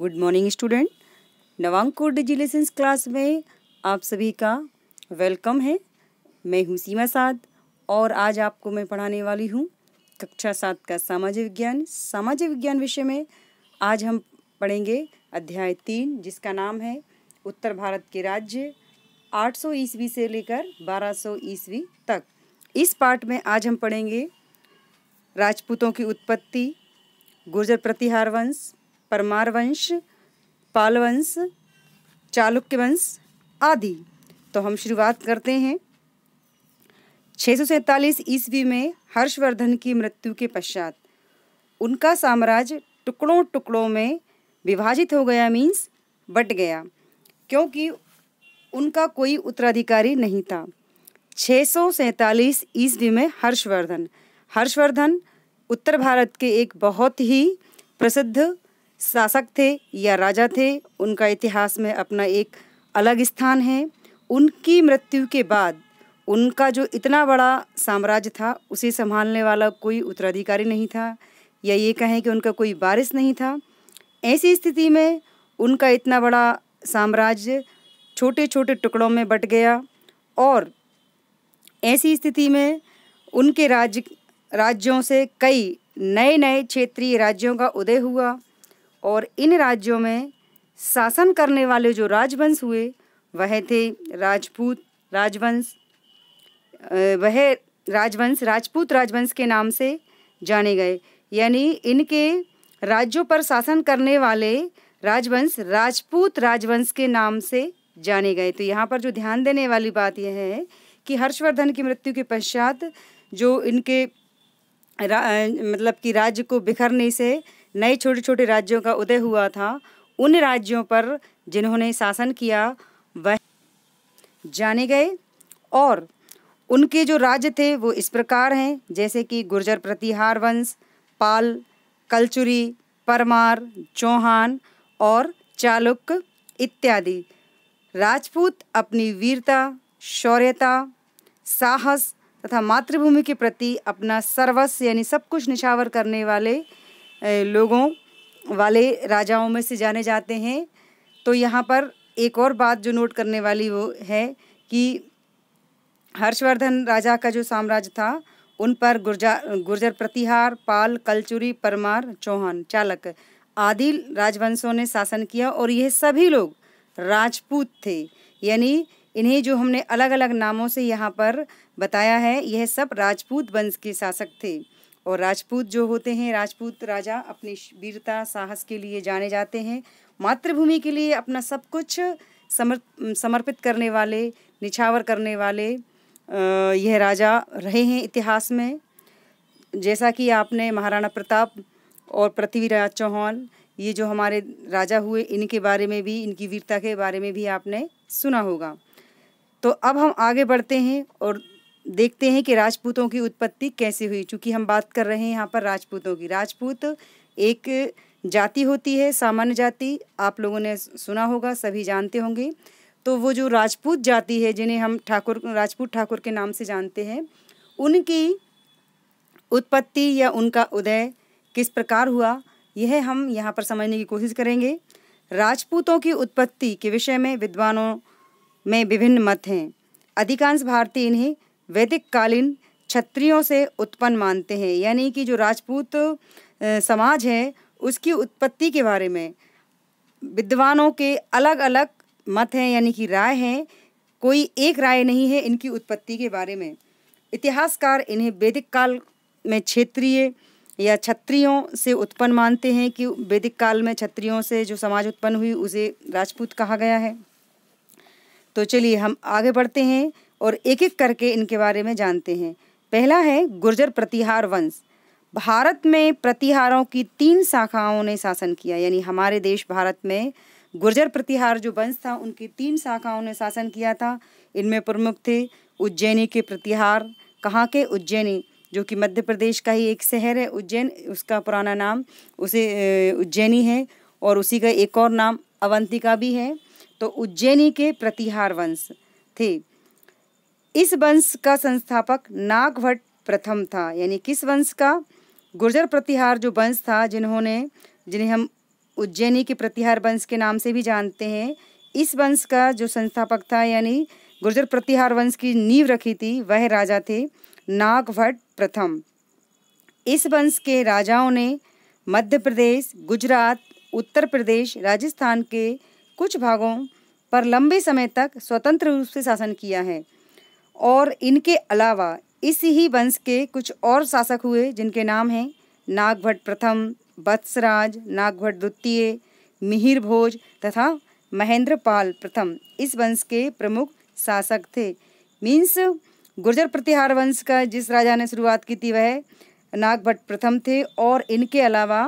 good morning student नवांगपुर डिजिलेशंस class में आप सभी का वेलकम है मैं हूँ सीमा साध और आज आपको मैं पढ़ाने वाली हूँ कक्षा सात का सामाजिक विज्ञान सामाजिक विज्ञान विषय में आज हम पढ़ेंगे अध्याय तीन जिसका नाम है उत्तर भारत के राज्य 800 ईस्वी से लेकर 1200 ईस्वी तक इस पाठ में आज हम पढ़ेंगे राजपूतों की उत्पत्ति गुर्जर प्रतिहार वंश परमार वंश पाल वंश चालुक्य वंश आदि तो हम शुरुआत करते हैं छः सौ सैंतालीस ईस्वी में हर्षवर्धन की मृत्यु के पश्चात उनका साम्राज्य टुकड़ों टुकड़ों में विभाजित हो गया मीन्स बट गया क्योंकि उनका कोई उत्तराधिकारी नहीं था छः सौ सैंतालीस ईस्वी में हर्षवर्धन हर्षवर्धन उत्तर भारत के एक बहुत ही प्रसिद्ध शासक थे या राजा थे उनका इतिहास में अपना एक अलग स्थान है उनकी मृत्यु के बाद उनका जो इतना बड़ा साम्राज्य था उसे संभालने वाला कोई उत्तराधिकारी नहीं था या ये कहें कि उनका कोई वारिस नहीं था ऐसी स्थिति में उनका इतना बड़ा साम्राज्य छोटे छोटे टुकड़ों में बट गया और ऐसी स्थिति में उनके राज्य राज्यों से कई नए नए क्षेत्रीय राज्यों का उदय हुआ और इन राज्यों में शासन करने वाले जो राजवंश हुए वह थे राजपूत राजवंश वह राजवंश राजपूत राजवंश के नाम से जाने गए यानी इनके राज्यों पर शासन करने वाले राजवंश राजपूत राजवंश के नाम से जाने गए तो यहाँ पर जो ध्यान देने वाली बात यह है कि हर्षवर्धन की मृत्यु के पश्चात जो इनके मतलब कि राज्य को बिखरने से नए छोटे छोटे राज्यों का उदय हुआ था उन राज्यों पर जिन्होंने शासन किया वह जाने गए और उनके जो राज्य थे वो इस प्रकार हैं जैसे कि गुर्जर प्रतिहार वंश पाल कलचुरी परमार चौहान और चालुक्य इत्यादि राजपूत अपनी वीरता शौर्यता साहस तथा मातृभूमि के प्रति अपना सर्वस्व यानी सब कुछ निछावर करने वाले लोगों वाले राजाओं में से जाने जाते हैं तो यहाँ पर एक और बात जो नोट करने वाली वो है कि हर्षवर्धन राजा का जो साम्राज्य था उन पर गुर्जा गुर्जर प्रतिहार पाल कलचुरी परमार चौहान चालक आदि राजवंशों ने शासन किया और यह सभी लोग राजपूत थे यानी इन्हें जो हमने अलग अलग नामों से यहाँ पर बताया है यह सब राजपूत वंश के शासक थे और राजपूत जो होते हैं राजपूत राजा अपनी वीरता साहस के लिए जाने जाते हैं मातृभूमि के लिए अपना सब कुछ समर्प समर्पित करने वाले निछावर करने वाले यह राजा रहे हैं इतिहास में जैसा कि आपने महाराणा प्रताप और पृथ्वीराज चौहान ये जो हमारे राजा हुए इनके बारे में भी इनकी वीरता के बारे में भी आपने सुना होगा तो अब हम आगे बढ़ते हैं और देखते हैं कि राजपूतों की उत्पत्ति कैसे हुई चूँकि हम बात कर रहे हैं यहाँ पर राजपूतों की राजपूत एक जाति होती है सामान्य जाति आप लोगों ने सुना होगा सभी जानते होंगे तो वो जो राजपूत जाति है जिन्हें हम ठाकुर राजपूत ठाकुर के नाम से जानते हैं उनकी उत्पत्ति या उनका उदय किस प्रकार हुआ यह हम यहाँ पर समझने की कोशिश करेंगे राजपूतों की उत्पत्ति के विषय में विद्वानों में विभिन्न मत हैं अधिकांश भारतीय इन्हें वैदिक कालीन क्षत्रियों से उत्पन्न मानते हैं यानी कि जो राजपूत समाज है उसकी उत्पत्ति के बारे में विद्वानों के अलग अलग मत हैं यानी कि राय हैं कोई एक राय नहीं है इनकी उत्पत्ति के बारे में इतिहासकार इन्हें वैदिक काल में क्षेत्रीय या क्षत्रियों से उत्पन्न मानते हैं कि वैदिक काल में क्षत्रियों से जो समाज उत्पन्न हुई उसे राजपूत कहा गया है तो चलिए हम आगे बढ़ते हैं और एक एक करके इनके बारे में जानते हैं पहला है गुर्जर प्रतिहार वंश भारत में प्रतिहारों की तीन शाखाओं ने शासन किया यानी हमारे देश भारत में गुर्जर प्रतिहार जो वंश था उनकी तीन शाखाओं ने शासन किया था इनमें प्रमुख थे उज्जैनी के प्रतिहार कहाँ के उज्जैनी जो कि मध्य प्रदेश का ही एक शहर है उज्जैन उसका पुराना नाम उसे उज्जैनी है और उसी का एक और नाम अवंतिका भी है तो उज्जैनी के प्रतिहार वंश थे इस वंश का संस्थापक नागभट्ट प्रथम था यानी किस वंश का गुर्जर प्रतिहार जो वंश था जिन्होंने जिन्हें हम उज्जैनी के प्रतिहार वंश के नाम से भी जानते हैं इस वंश का जो संस्थापक था यानी गुर्जर प्रतिहार वंश की नींव रखी थी वह राजा थे नागभट्ट प्रथम इस वंश के राजाओं ने मध्य प्रदेश गुजरात उत्तर प्रदेश राजस्थान के कुछ भागों पर लंबे समय तक स्वतंत्र रूप से शासन किया है और इनके अलावा इस ही वंश के कुछ और शासक हुए जिनके नाम हैं नागभट्ट प्रथम वत्सराज नागभट्ट द्वितीय मिहिर भोज तथा महेंद्रपाल प्रथम इस वंश के प्रमुख शासक थे मीन्स गुर्जर प्रतिहार वंश का जिस राजा ने शुरुआत की थी वह नागभट्ट प्रथम थे और इनके अलावा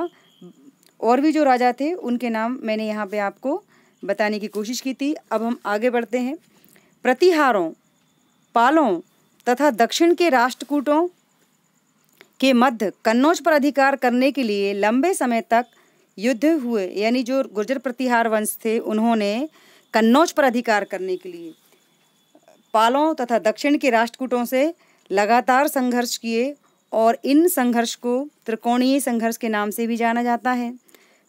और भी जो राजा थे उनके नाम मैंने यहाँ पे आपको बताने की कोशिश की थी अब हम आगे बढ़ते हैं प्रतिहारों पालों तथा दक्षिण के राष्ट्रकूटों के मध्य कन्नौज पर अधिकार करने के लिए लंबे समय तक युद्ध हुए यानी जो गुर्जर प्रतिहार वंश थे उन्होंने कन्नौज पर अधिकार करने के लिए पालों तथा दक्षिण के राष्ट्रकूटों से लगातार संघर्ष किए और इन संघर्ष को त्रिकोणीय संघर्ष के नाम से भी जाना जाता है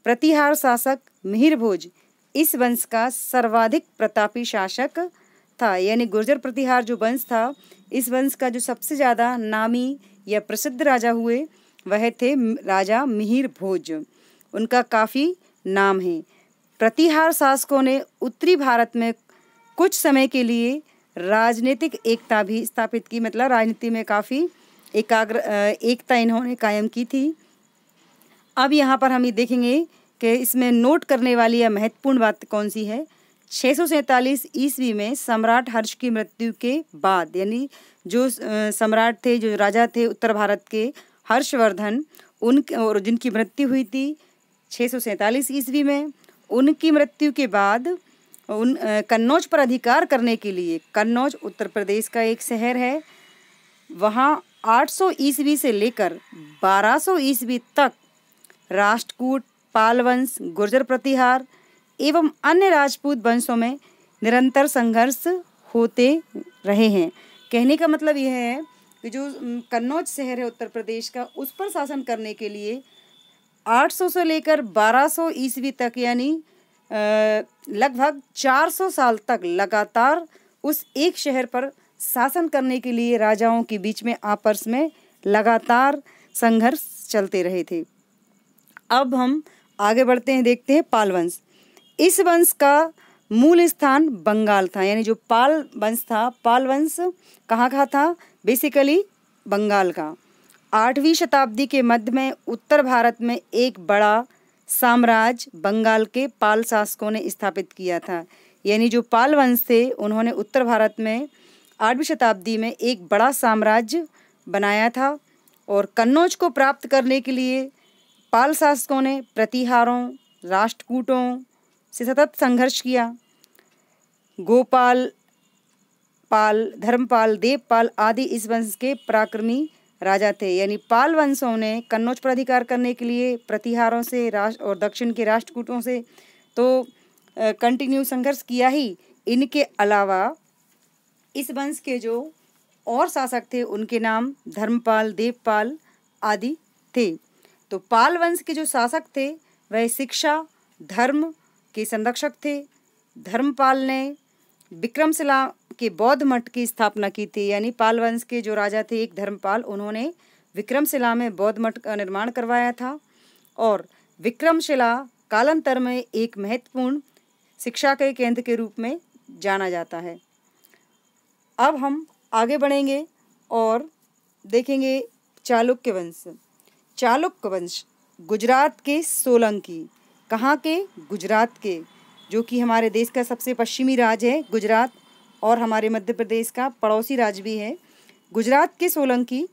प्रतिहार शासक मिहिर भोज इस वंश का सर्वाधिक प्रतापी शासक था यानी गुर्जर प्रतिहार जो वंश था इस वंश का जो सबसे ज़्यादा नामी या प्रसिद्ध राजा हुए वह थे राजा मिहिर भोज उनका काफ़ी नाम है प्रतिहार शासकों ने उत्तरी भारत में कुछ समय के लिए राजनीतिक एकता भी स्थापित की मतलब राजनीति में काफ़ी एकाग्र एकता इन्होंने कायम की थी अब यहाँ पर हम ये देखेंगे कि इसमें नोट करने वाली या महत्वपूर्ण बात कौन सी है छः ईस्वी में सम्राट हर्ष की मृत्यु के बाद यानी जो सम्राट थे जो राजा थे उत्तर भारत के हर्षवर्धन उन और जिनकी मृत्यु हुई थी छः ईस्वी में उनकी मृत्यु के बाद उन कन्नौज पर अधिकार करने के लिए कन्नौज उत्तर प्रदेश का एक शहर है वहाँ 800 ईस्वी से लेकर 1200 ईस्वी तक राष्ट्रकूट पालवंश गुर्जर प्रतिहार एवं अन्य राजपूत वंशों में निरंतर संघर्ष होते रहे हैं कहने का मतलब यह है कि जो कन्नौज शहर है उत्तर प्रदेश का उस पर शासन करने के लिए 800 से लेकर 1200 ईस्वी तक यानी लगभग 400 साल तक लगातार उस एक शहर पर शासन करने के लिए राजाओं के बीच में आपस में लगातार संघर्ष चलते रहे थे अब हम आगे बढ़ते हैं देखते हैं पालवंश इस वंश का मूल स्थान बंगाल था यानी जो पाल वंश था पाल वंश कहाँ का था बेसिकली बंगाल का आठवीं शताब्दी के मध्य में उत्तर भारत में एक बड़ा साम्राज्य बंगाल के पाल शासकों ने स्थापित किया था यानी जो पाल वंश थे उन्होंने उत्तर भारत में आठवीं शताब्दी में एक बड़ा साम्राज्य बनाया था और कन्नौज को प्राप्त करने के लिए पाल शासकों ने प्रतिहारों राष्ट्रकूटों से सतत संघर्ष किया गोपाल पाल धर्मपाल देवपाल आदि इस वंश के पराक्रमी राजा थे यानी पाल वंशों ने कन्नौज पर अधिकार करने के लिए प्रतिहारों से राष्ट्र और दक्षिण के राष्ट्रकूटों से तो कंटिन्यू संघर्ष किया ही इनके अलावा इस वंश के जो और शासक थे उनके नाम धर्मपाल देवपाल आदि थे तो पाल वंश के जो शासक थे वह शिक्षा धर्म के संरक्षक थे धर्मपाल ने विक्रमशिला के बौद्ध मठ की स्थापना की थी यानी पाल वंश के जो राजा थे एक धर्मपाल उन्होंने विक्रमशिला में बौद्ध मठ का निर्माण करवाया था और विक्रमशिला कालांतर में एक महत्वपूर्ण शिक्षा के केंद्र के रूप में जाना जाता है अब हम आगे बढ़ेंगे और देखेंगे चालुक्य वंश चालुक्य वंश गुजरात के सोलंकी कहाँ के गुजरात के जो कि हमारे देश का सबसे पश्चिमी राज्य है गुजरात और हमारे मध्य प्रदेश का पड़ोसी राज्य भी है गुजरात के सोलंकी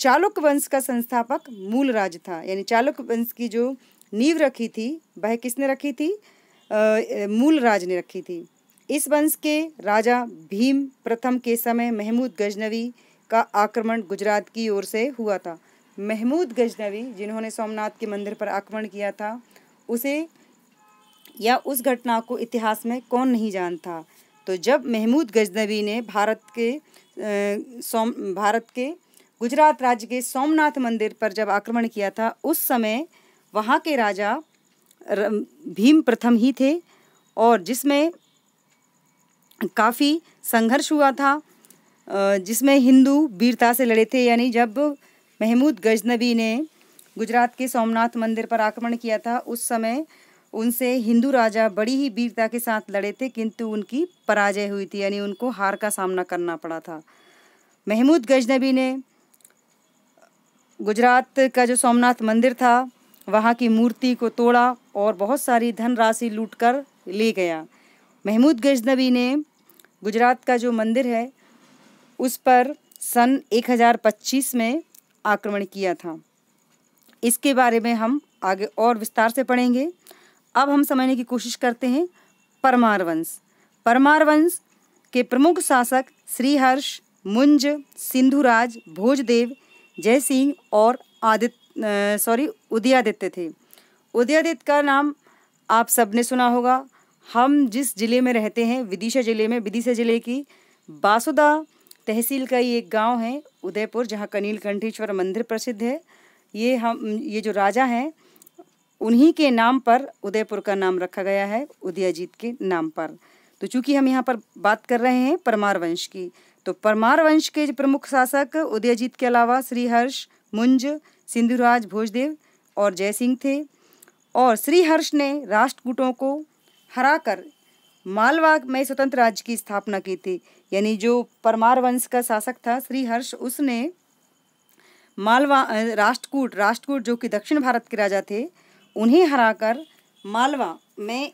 चालुक वंश का संस्थापक मूल राज था यानी चालुक वंश की जो नींव रखी थी वह किसने रखी थी आ, मूल राज ने रखी थी इस वंश के राजा भीम प्रथम के समय महमूद गजनवी का आक्रमण गुजरात की ओर से हुआ था महमूद गजनवी जिन्होंने सोमनाथ के मंदिर पर आक्रमण किया था उसे या उस घटना को इतिहास में कौन नहीं जानता तो जब महमूद गजनवी ने भारत के सोम भारत के गुजरात राज्य के सोमनाथ मंदिर पर जब आक्रमण किया था उस समय वहाँ के राजा भीम प्रथम ही थे और जिसमें काफ़ी संघर्ष हुआ था जिसमें हिंदू वीरता से लड़े थे यानी जब महमूद गजनबी ने गुजरात के सोमनाथ मंदिर पर आक्रमण किया था उस समय उनसे हिंदू राजा बड़ी ही वीरता के साथ लड़े थे किंतु उनकी पराजय हुई थी यानी उनको हार का सामना करना पड़ा था महमूद गजनबी ने गुजरात का जो सोमनाथ मंदिर था वहाँ की मूर्ति को तोड़ा और बहुत सारी धनराशि लूट कर ले गया महमूद गजनबी ने गुजरात का जो मंदिर है उस पर सन 1025 में आक्रमण किया था इसके बारे में हम आगे और विस्तार से पढ़ेंगे अब हम समझने की कोशिश करते हैं परमार वंश परमार वंश के प्रमुख शासक श्रीहर्ष मुंज सिंधुराज भोजदेव जयसिंह और आदित्य सॉरी उदयादित्य थे उदयादित्य का नाम आप सबने सुना होगा हम जिस ज़िले में रहते हैं विदिशा ज़िले में विदिशा ज़िले की बासुदा तहसील का ये एक गांव है उदयपुर जहाँ कनील कंठेश्वर मंदिर प्रसिद्ध है ये हम ये जो राजा हैं उन्हीं के नाम पर उदयपुर का नाम रखा गया है उदयजीत के नाम पर तो चूंकि हम यहाँ पर बात कर रहे हैं परमार वंश की तो परमार वंश के प्रमुख शासक उदयजीत के अलावा श्रीहर्ष मुंज सिंधुराज भोजदेव और जयसिंह थे और श्रीहर्ष ने राष्ट्रकूटों को हराकर मालवा में स्वतंत्र राज्य की स्थापना की थी यानी जो परमार वंश का शासक था श्रीहर्ष उसने मालवा राष्ट्रकूट राष्ट्रकूट जो कि दक्षिण भारत के राजा थे उन्हें हराकर मालवा में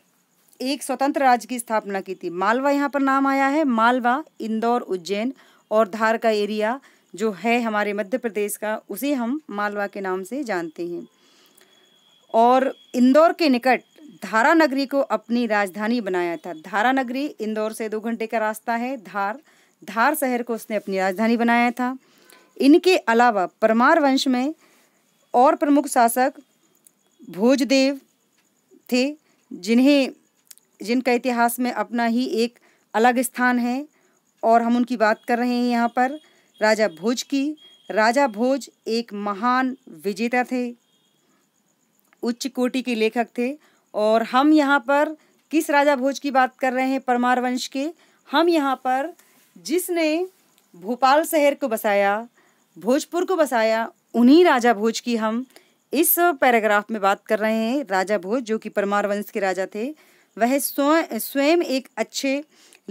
एक स्वतंत्र राज्य की स्थापना की थी मालवा यहाँ पर नाम आया है मालवा इंदौर उज्जैन और धार का एरिया जो है हमारे मध्य प्रदेश का उसे हम मालवा के नाम से जानते हैं और इंदौर के निकट धारा नगरी को अपनी राजधानी बनाया था धारा नगरी इंदौर से दो घंटे का रास्ता है धार धार शहर को उसने अपनी राजधानी बनाया था इनके अलावा परमार वंश में और प्रमुख शासक भोजदेव थे जिन्हें जिनका इतिहास में अपना ही एक अलग स्थान है और हम उनकी बात कर रहे हैं यहाँ पर राजा भोज की राजा भोज एक महान विजेता थे उच्च कोटि के लेखक थे और हम यहाँ पर किस राजा भोज की बात कर रहे हैं परमार वंश के हम यहाँ पर जिसने भोपाल शहर को बसाया भोजपुर को बसाया उन्हीं राजा भोज की हम इस पैराग्राफ में बात कर रहे हैं राजा भोज जो कि परमार वंश के राजा थे वह स्वयं स्वयं एक अच्छे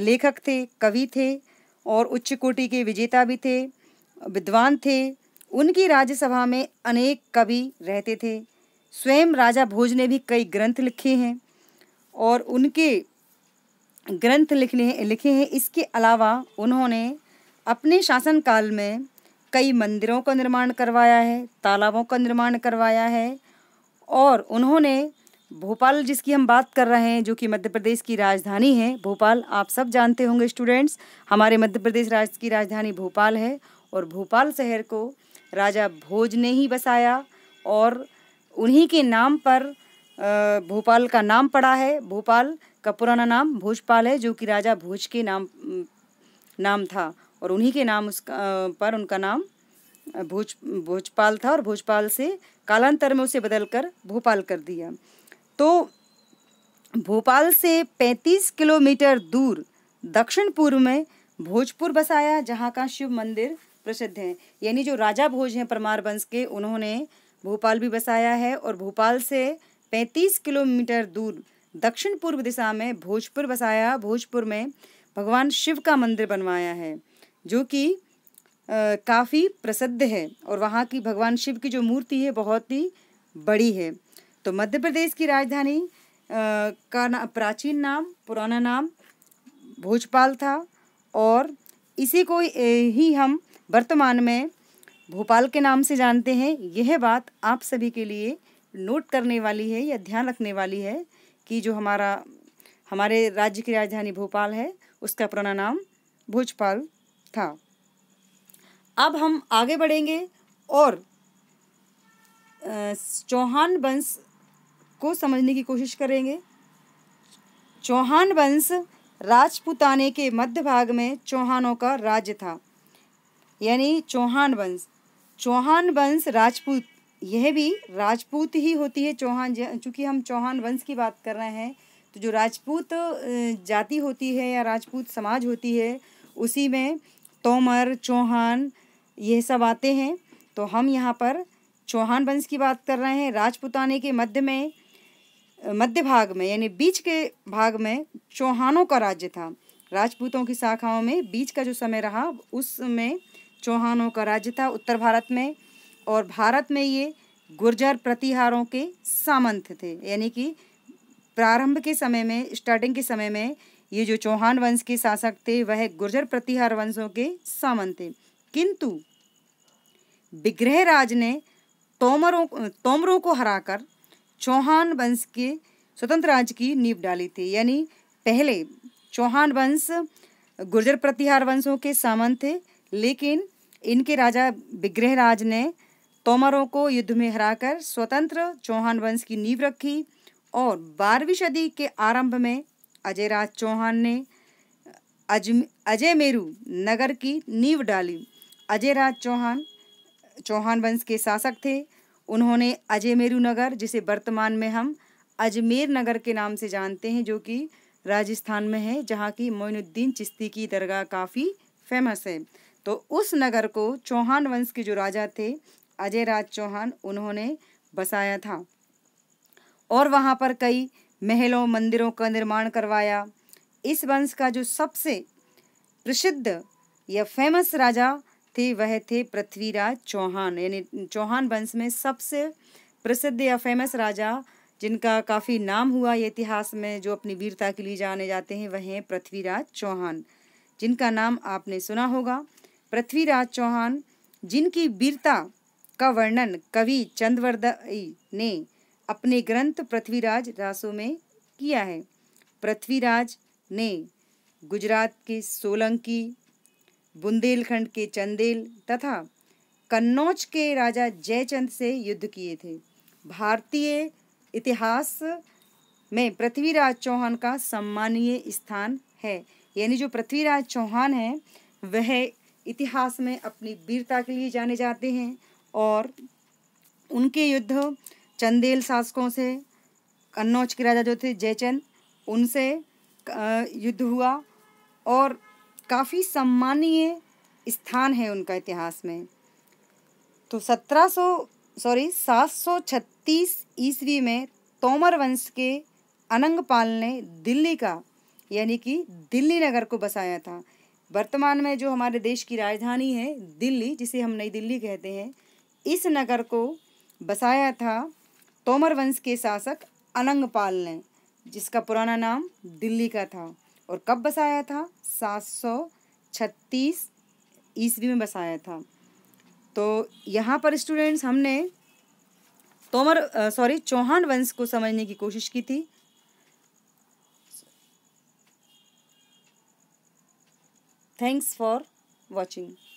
लेखक थे कवि थे और उच्च कोटि के विजेता भी थे विद्वान थे उनकी राज्यसभा में अनेक कवि रहते थे स्वयं राजा भोज ने भी कई ग्रंथ लिखे हैं और उनके ग्रंथ लिखने लिखे हैं इसके अलावा उन्होंने अपने शासनकाल में कई मंदिरों का निर्माण करवाया है तालाबों का निर्माण करवाया है और उन्होंने भोपाल जिसकी हम बात कर रहे हैं जो कि मध्य प्रदेश की राजधानी है भोपाल आप सब जानते होंगे स्टूडेंट्स हमारे मध्य प्रदेश राज्य की राजधानी भोपाल है और भोपाल शहर को राजा भोज ने ही बसाया और उन्हीं के नाम पर भोपाल का नाम पड़ा है भोपाल का पुराना नाम भोजपाल है जो कि राजा भोज के नाम नाम था और उन्हीं के नाम उसका पर उनका नाम भोज भोजपाल था और भोजपाल से कालांतर में उसे बदलकर भोपाल कर दिया तो भोपाल से 35 किलोमीटर दूर दक्षिण पूर्व में भोजपुर बसाया जहाँ का शिव मंदिर प्रसिद्ध है यानी जो राजा भोज हैं परमार वंश के उन्होंने भोपाल भी बसाया है और भोपाल से 35 किलोमीटर दूर दक्षिण पूर्व दिशा में भोजपुर बसाया भोजपुर में भगवान शिव का मंदिर बनवाया है जो कि काफ़ी प्रसिद्ध है और वहाँ की भगवान शिव की जो मूर्ति है बहुत ही बड़ी है तो मध्य प्रदेश की राजधानी का ना, प्राचीन नाम पुराना नाम भोजपाल था और इसी को ही हम वर्तमान में भोपाल के नाम से जानते हैं यह बात आप सभी के लिए नोट करने वाली है या ध्यान रखने वाली है कि जो हमारा हमारे राज्य की राजधानी भोपाल है उसका पुराना नाम भोजपाल था अब हम आगे बढ़ेंगे और चौहान वंश को समझने की कोशिश करेंगे चौहान वंश राजपुताने के मध्य भाग में चौहानों का राज्य था यानी चौहान वंश चौहान वंश राजपूत यह भी राजपूत ही होती है चौहान चूँकि हम चौहान वंश की बात कर रहे हैं तो जो राजपूत जाति होती है या राजपूत समाज होती है उसी में तोमर चौहान ये सब आते हैं तो हम यहाँ पर चौहान वंश की बात कर रहे हैं राजपुताने के मध्य में मध्य भाग में यानी बीच के भाग में चौहानों का राज्य था राजपूतों की शाखाओं में बीच का जो समय रहा उसमें चौहानों का राज्य था उत्तर भारत में और भारत में ये गुर्जर प्रतिहारों के सामंत थे यानी कि प्रारंभ के समय में स्टार्टिंग के समय में ये जो चौहान वंश के शासक थे वह गुर्जर प्रतिहार वंशों के सामंत थे किंतु विग्रह राज ने तोमरों तोमरों को हराकर चौहान वंश के स्वतंत्र राज्य की नींव डाली थी यानी पहले चौहान वंश गुर्जर प्रतिहार वंशों के सामंत थे लेकिन इनके राजा विग्रहराज ने तोमरों को युद्ध में हराकर स्वतंत्र चौहान वंश की नींव रखी और बारहवीं सदी के आरंभ में अजय राज चौहान ने अजम अजय मेरू नगर की नींव डाली अजय राज चौहान चौहान वंश के शासक थे उन्होंने अजय मेरू नगर जिसे वर्तमान में हम अजमेर नगर के नाम से जानते हैं जो कि राजस्थान में है जहाँ की मोइनुद्दीन चिश्ती की दरगाह काफ़ी फेमस है तो उस नगर को चौहान वंश के जो राजा थे अजय राज चौहान उन्होंने बसाया था और वहाँ पर कई महलों मंदिरों का निर्माण करवाया इस वंश का जो सबसे प्रसिद्ध या फेमस राजा थे वह थे पृथ्वीराज चौहान यानी चौहान वंश में सबसे प्रसिद्ध या फेमस राजा जिनका काफ़ी नाम हुआ ये इतिहास में जो अपनी वीरता के लिए जाने जाते हैं वह हैं पृथ्वीराज चौहान जिनका नाम आपने सुना होगा पृथ्वीराज चौहान जिनकी वीरता का वर्णन कवि चंद्रवर्दई ने अपने ग्रंथ पृथ्वीराज रासो में किया है पृथ्वीराज ने गुजरात के सोलंकी बुंदेलखंड के चंदेल तथा कन्नौज के राजा जयचंद से युद्ध किए थे भारतीय इतिहास में पृथ्वीराज चौहान का सम्मानीय स्थान है यानी जो पृथ्वीराज चौहान हैं वह इतिहास में अपनी वीरता के लिए जाने जाते हैं और उनके युद्ध चंदेल शासकों से कन्नौज के राजा जो थे जयचंद उनसे युद्ध हुआ और काफ़ी सम्मानीय स्थान है उनका इतिहास में तो 1700 सॉरी 736 ईस्वी में तोमर वंश के अनंगपाल ने दिल्ली का यानी कि दिल्ली नगर को बसाया था वर्तमान में जो हमारे देश की राजधानी है दिल्ली जिसे हम नई दिल्ली कहते हैं इस नगर को बसाया था तोमर वंश के शासक अनंगपाल ने जिसका पुराना नाम दिल्ली का था और कब बसाया था सात सौ छत्तीस ईस्वी में बसाया था तो यहाँ पर स्टूडेंट्स हमने तोमर सॉरी चौहान वंश को समझने की कोशिश की थी थैंक्स फॉर वॉचिंग